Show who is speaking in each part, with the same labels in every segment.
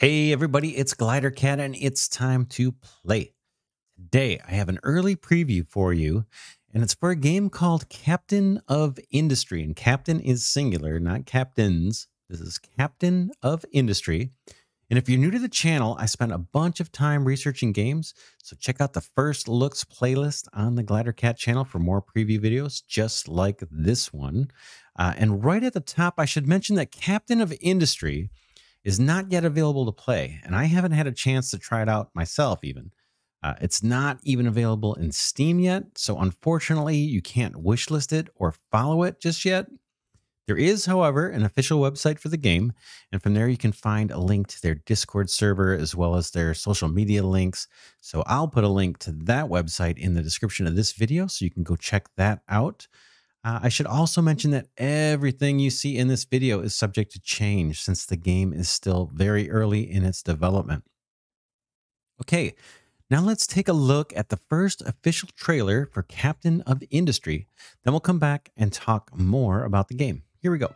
Speaker 1: Hey everybody, it's Glider Cat and it's time to play. Today I have an early preview for you and it's for a game called Captain of Industry and Captain is singular, not captains. This is Captain of Industry. And if you're new to the channel, I spent a bunch of time researching games, so check out the First Looks playlist on the Glider Cat channel for more preview videos just like this one. Uh, and right at the top, I should mention that Captain of Industry – is not yet available to play, and I haven't had a chance to try it out myself, even. Uh, it's not even available in Steam yet, so unfortunately, you can't wishlist it or follow it just yet. There is, however, an official website for the game, and from there you can find a link to their Discord server as well as their social media links. So I'll put a link to that website in the description of this video so you can go check that out. Uh, I should also mention that everything you see in this video is subject to change since the game is still very early in its development. Okay, now let's take a look at the first official trailer for Captain of Industry. Then we'll come back and talk more about the game. Here we go.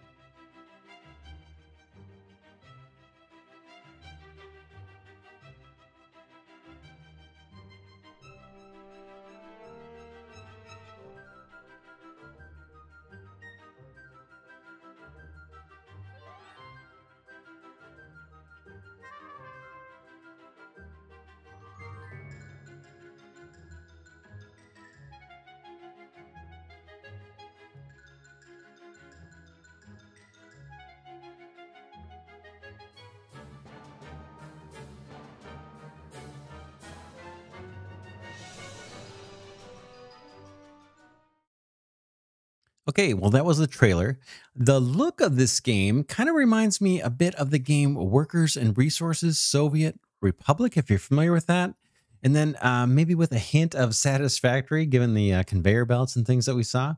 Speaker 1: Okay, well, that was the trailer. The look of this game kind of reminds me a bit of the game Workers and Resources Soviet Republic, if you're familiar with that. And then uh, maybe with a hint of Satisfactory, given the uh, conveyor belts and things that we saw.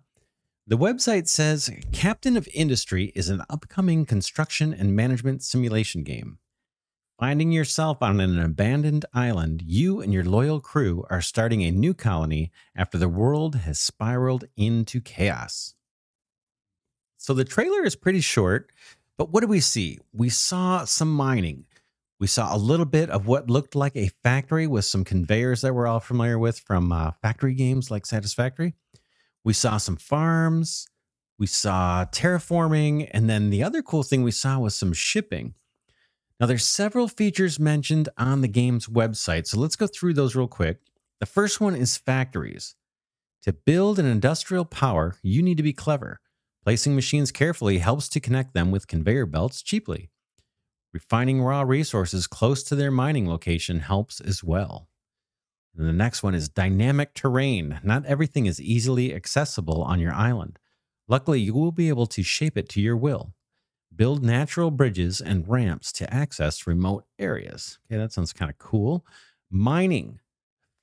Speaker 1: The website says Captain of Industry is an upcoming construction and management simulation game. Finding yourself on an abandoned island, you and your loyal crew are starting a new colony after the world has spiraled into chaos. So the trailer is pretty short, but what do we see? We saw some mining. We saw a little bit of what looked like a factory with some conveyors that we're all familiar with from uh, factory games like Satisfactory. We saw some farms. We saw terraforming. And then the other cool thing we saw was some shipping. Now, there's several features mentioned on the game's website, so let's go through those real quick. The first one is factories. To build an industrial power, you need to be clever. Placing machines carefully helps to connect them with conveyor belts cheaply. Refining raw resources close to their mining location helps as well. And the next one is dynamic terrain. Not everything is easily accessible on your island. Luckily, you will be able to shape it to your will. Build natural bridges and ramps to access remote areas. Okay, that sounds kind of cool. Mining.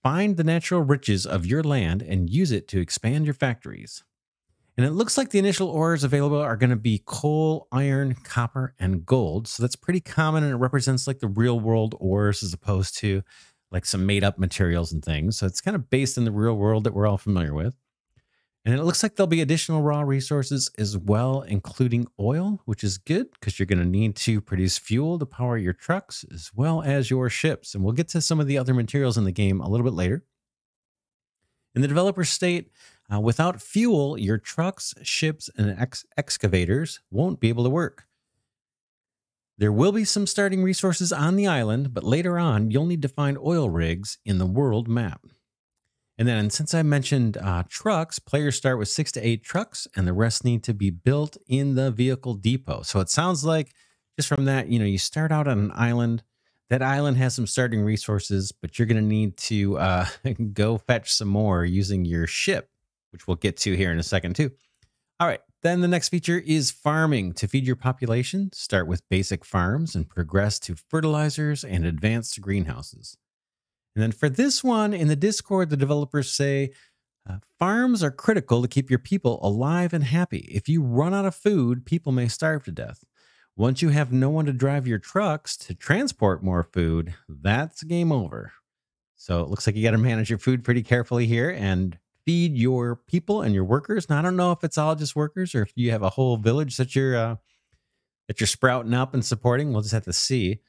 Speaker 1: Find the natural riches of your land and use it to expand your factories. And it looks like the initial ores available are going to be coal, iron, copper, and gold. So that's pretty common and it represents like the real world ores as opposed to like some made up materials and things. So it's kind of based in the real world that we're all familiar with. And it looks like there'll be additional raw resources as well, including oil, which is good because you're going to need to produce fuel to power your trucks as well as your ships. And we'll get to some of the other materials in the game a little bit later. In the developer state, uh, without fuel, your trucks, ships, and ex excavators won't be able to work. There will be some starting resources on the island, but later on, you'll need to find oil rigs in the world map. And then, since I mentioned uh, trucks, players start with six to eight trucks, and the rest need to be built in the vehicle depot. So it sounds like just from that, you know, you start out on an island. That island has some starting resources, but you're going to need to uh, go fetch some more using your ship which we'll get to here in a second too. All right, then the next feature is farming. To feed your population, start with basic farms and progress to fertilizers and advanced greenhouses. And then for this one, in the Discord, the developers say uh, farms are critical to keep your people alive and happy. If you run out of food, people may starve to death. Once you have no one to drive your trucks to transport more food, that's game over. So it looks like you got to manage your food pretty carefully here. And feed your people and your workers. And I don't know if it's all just workers or if you have a whole village that you're uh, that you're sprouting up and supporting. We'll just have to see.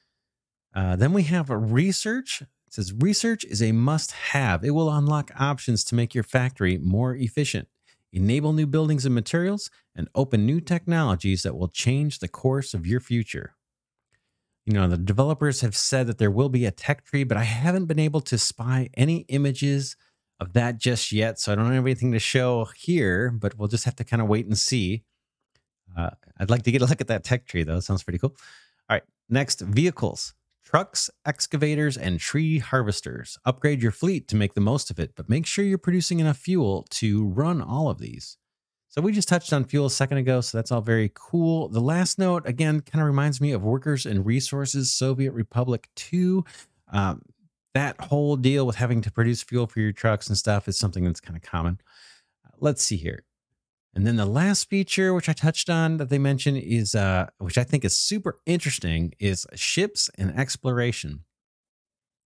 Speaker 1: Uh, then we have a research. It says research is a must-have. It will unlock options to make your factory more efficient, enable new buildings and materials, and open new technologies that will change the course of your future you know, the developers have said that there will be a tech tree, but I haven't been able to spy any images of that just yet. So I don't have anything to show here, but we'll just have to kind of wait and see. Uh, I'd like to get a look at that tech tree though. It sounds pretty cool. All right, next vehicles, trucks, excavators, and tree harvesters. Upgrade your fleet to make the most of it, but make sure you're producing enough fuel to run all of these. So we just touched on fuel a second ago, so that's all very cool. The last note, again, kind of reminds me of Workers and Resources Soviet Republic 2. Um, that whole deal with having to produce fuel for your trucks and stuff is something that's kind of common. Uh, let's see here. And then the last feature, which I touched on that they mentioned, is uh, which I think is super interesting, is ships and exploration.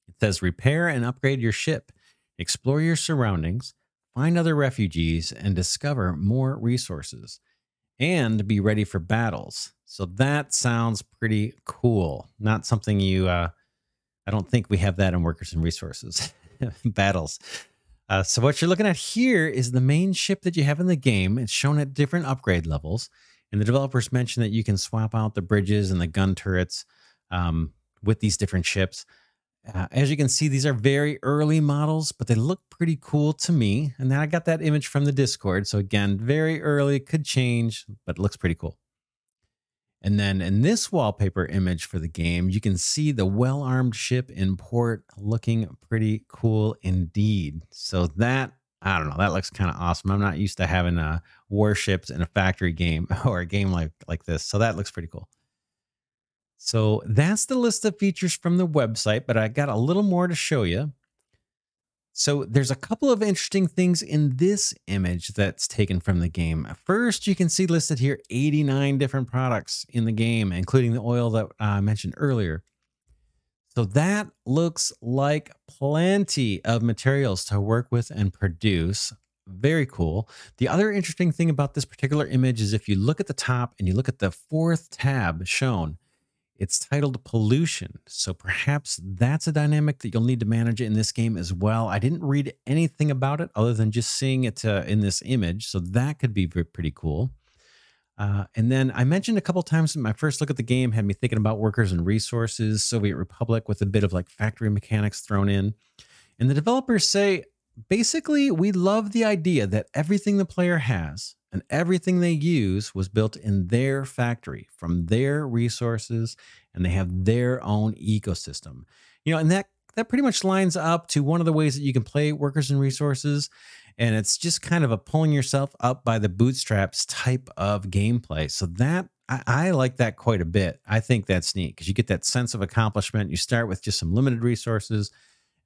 Speaker 1: It says repair and upgrade your ship, explore your surroundings, find other refugees, and discover more resources, and be ready for battles. So that sounds pretty cool. Not something you uh, I don't think we have that in workers and resources battles. Uh, so what you're looking at here is the main ship that you have in the game. It's shown at different upgrade levels. And the developers mentioned that you can swap out the bridges and the gun turrets um, with these different ships. Uh, as you can see, these are very early models, but they look pretty cool to me. And then I got that image from the Discord. So again, very early, could change, but looks pretty cool. And then in this wallpaper image for the game, you can see the well-armed ship in port looking pretty cool indeed. So that, I don't know, that looks kind of awesome. I'm not used to having uh, warships in a factory game or a game like, like this. So that looks pretty cool. So that's the list of features from the website, but I got a little more to show you. So there's a couple of interesting things in this image that's taken from the game. First, you can see listed here 89 different products in the game, including the oil that I uh, mentioned earlier. So that looks like plenty of materials to work with and produce. Very cool. The other interesting thing about this particular image is if you look at the top and you look at the fourth tab shown, it's titled Pollution, so perhaps that's a dynamic that you'll need to manage in this game as well. I didn't read anything about it other than just seeing it uh, in this image, so that could be pretty cool. Uh, and then I mentioned a couple times my first look at the game had me thinking about workers and resources, Soviet Republic, with a bit of like factory mechanics thrown in. And the developers say basically, we love the idea that everything the player has and everything they use was built in their factory from their resources, and they have their own ecosystem. You know, and that that pretty much lines up to one of the ways that you can play workers and resources. And it's just kind of a pulling yourself up by the bootstraps type of gameplay. So that I, I like that quite a bit. I think that's neat because you get that sense of accomplishment. You start with just some limited resources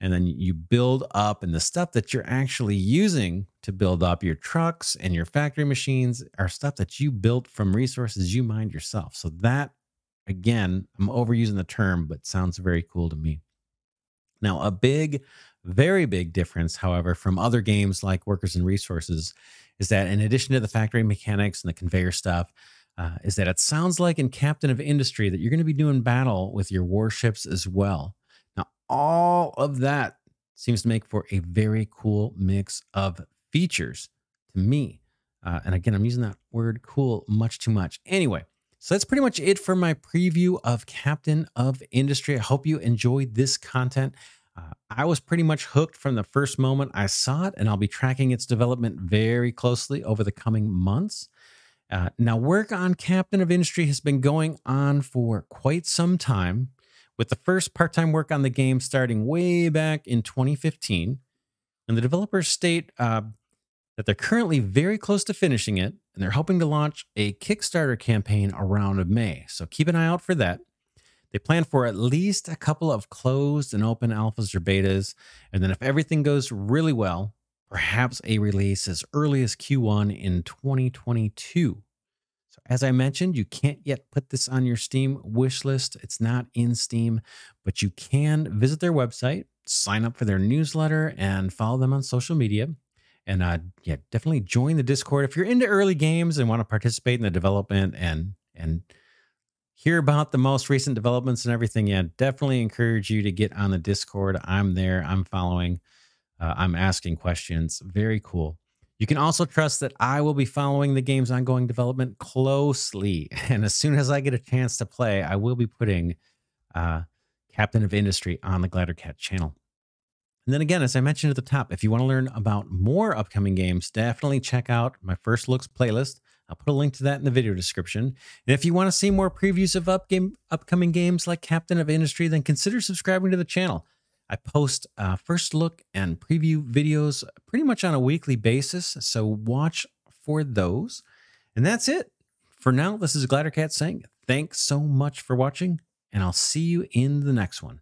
Speaker 1: and then you build up and the stuff that you're actually using to build up your trucks and your factory machines are stuff that you built from resources you mined yourself so that again i'm overusing the term but sounds very cool to me now a big very big difference however from other games like workers and resources is that in addition to the factory mechanics and the conveyor stuff uh, is that it sounds like in captain of industry that you're going to be doing battle with your warships as well all of that seems to make for a very cool mix of features to me. Uh, and again, I'm using that word cool much too much. Anyway, so that's pretty much it for my preview of Captain of Industry. I hope you enjoyed this content. Uh, I was pretty much hooked from the first moment I saw it, and I'll be tracking its development very closely over the coming months. Uh, now, work on Captain of Industry has been going on for quite some time with the first part time work on the game starting way back in 2015. And the developers state uh, that they're currently very close to finishing it, and they're hoping to launch a Kickstarter campaign around May. So keep an eye out for that. They plan for at least a couple of closed and open alphas or betas. And then, if everything goes really well, perhaps a release as early as Q1 in 2022. As I mentioned, you can't yet put this on your Steam wish list. It's not in Steam, but you can visit their website, sign up for their newsletter, and follow them on social media. And uh, yeah, definitely join the Discord if you're into early games and want to participate in the development and and hear about the most recent developments and everything. Yeah, definitely encourage you to get on the Discord. I'm there. I'm following. Uh, I'm asking questions. Very cool. You can also trust that I will be following the game's ongoing development closely. And as soon as I get a chance to play, I will be putting uh, Captain of Industry on the Cat channel. And then again, as I mentioned at the top, if you want to learn about more upcoming games, definitely check out my First Looks playlist. I'll put a link to that in the video description. And if you want to see more previews of up game, upcoming games like Captain of Industry, then consider subscribing to the channel. I post uh, first look and preview videos pretty much on a weekly basis, so watch for those. And that's it. For now, this is Glattercat saying thanks so much for watching, and I'll see you in the next one.